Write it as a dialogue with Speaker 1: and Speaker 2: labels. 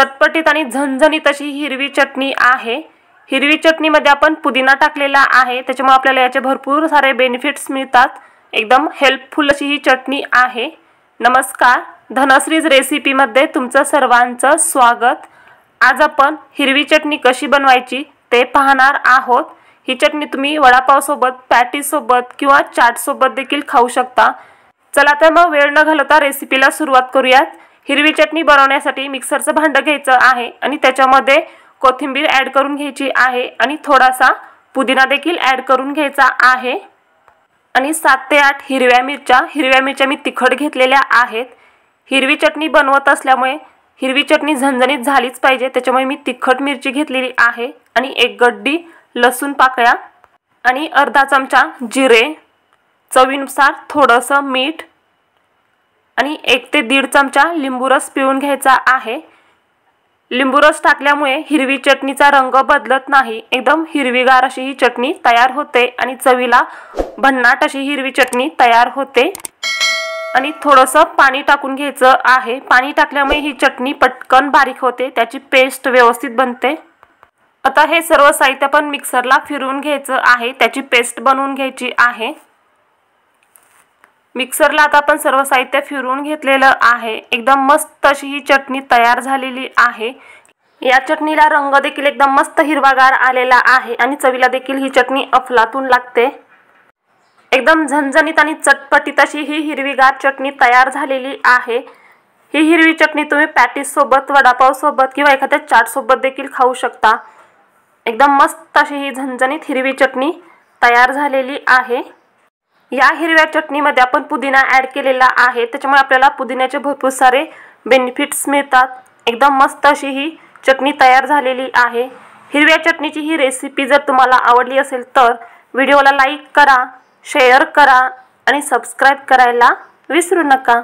Speaker 1: चटपटीत आणि झणझणीत अशी हिरवी चटणी आहे हिरवी चटणीमध्ये आपण पुदिना टाकलेला आहे त्याच्यामुळे आपल्याला याचे भरपूर सारे बेनिफिट्स मिळतात एकदम हेल्पफुल अशी ही चटणी आहे नमस्कार धनश्रीज रेसिपीमध्ये तुमचं सर्वांचं स्वागत आज आपण हिरवी चटणी कशी बनवायची ते पाहणार आहोत ही चटणी तुम्ही वडापावसोबत पॅटीसोबत किंवा चाटसोबत देखील खाऊ शकता चला तर मग वेळ न घालवता रेसिपीला सुरुवात करूयात हिरवी चटणी बनवण्यासाठी मिक्सरचं भांडं घ्यायचं आहे आणि त्याच्यामध्ये कोथिंबीर ॲड करून घ्यायची आहे आणि थोडासा पुदिना देखील ॲड करून घ्यायचा आहे आणि सात ते आठ हिरव्या मिरच्या हिरव्या मिरच्या मी तिखट घेतलेल्या आहेत हिरवी चटणी बनवत असल्यामुळे हिरवी चटणी झणझणीत झालीच पाहिजे त्याच्यामुळे मी तिखट मिरची घेतलेली आहे आणि एक गड्डी लसूण पाकळ्या आणि अर्धा चमचा जिरे चवीनुसार थोडंसं मीठ आणि एक ते दीड चमचा लिंबूरस पिळून घ्यायचा आहे लिंबूरस टाकल्यामुळे हिरवी चटणीचा रंग बदलत नाही एकदम हिरवीगार अशी ही चटणी तयार होते आणि चवीला भन्नाट अशी हिरवी चटणी तयार होते आणि थोडंसं पाणी टाकून घ्यायचं आहे पाणी टाकल्यामुळे ही चटणी पटकन बारीक होते त्याची पेस्ट व्यवस्थित बनते आता हे सर्व साहित्य पण मिक्सरला फिरवून घ्यायचं आहे त्याची पेस्ट बनवून घ्यायची आहे मिक्सरला आता आपण सर्व साहित्य फिरवून घेतलेलं आहे एकदम मस्त अशी ही चटणी तयार झालेली आहे या चटणीला रंग देखील एकदम मस्त हिरवागार आलेला आहे आणि चवीला देखील ही चटणी अफलातून लागते एकदम झणझणीत आणि चटपटीत अशी ही हिरवीगार चटणी तयार झालेली आहे ही हिरवी चटणी तुम्ही पॅटीससोबत वडापावसोबत किंवा एखाद्या चाटसोबत देखील खाऊ शकता एकदम मस्त अशी ही झणझणीत हिरवी चटणी तयार झालेली आहे या हिरव्या चटणीमध्ये आपण पुदिना ॲड केलेला आहे त्याच्यामुळे आपल्याला पुदिन्याचे भरपूर सारे बेनिफिट्स मिळतात एकदम मस्त अशी ही चटणी तयार झालेली आहे हिरव्या चटणीची ही रेसिपी जर तुम्हाला आवडली असेल तर व्हिडिओला लाईक करा शेअर करा आणि सबस्क्राईब करायला विसरू नका